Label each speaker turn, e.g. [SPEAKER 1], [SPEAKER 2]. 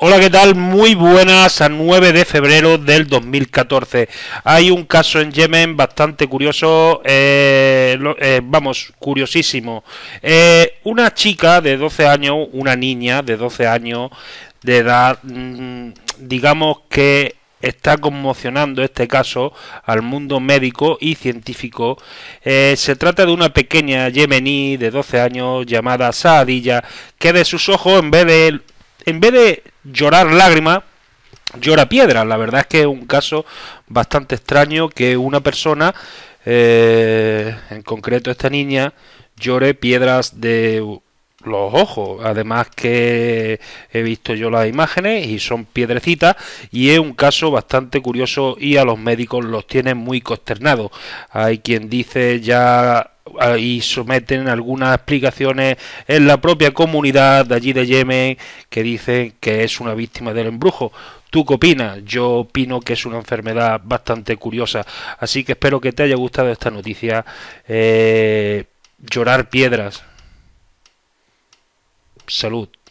[SPEAKER 1] Hola, ¿qué tal? Muy buenas a 9 de febrero del 2014. Hay un caso en Yemen bastante curioso, eh, eh, vamos, curiosísimo. Eh, una chica de 12 años, una niña de 12 años de edad, mm, digamos que está conmocionando este caso al mundo médico y científico. se trata de una pequeña yemení de 12 años llamada Saadilla que de sus ojos en vez de en vez de llorar lágrimas, llora piedras, La verdad es que es un caso bastante extraño que una persona, eh, en concreto esta niña, llore piedras de los ojos. Además que he visto yo las imágenes y son piedrecitas y es un caso bastante curioso y a los médicos los tienen muy consternados. Hay quien dice ya y someten algunas explicaciones en la propia comunidad de allí de Yemen que dicen que es una víctima del embrujo. ¿Tú qué opinas? Yo opino que es una enfermedad bastante curiosa. Así que espero que te haya gustado esta noticia. Eh, llorar piedras. Salud.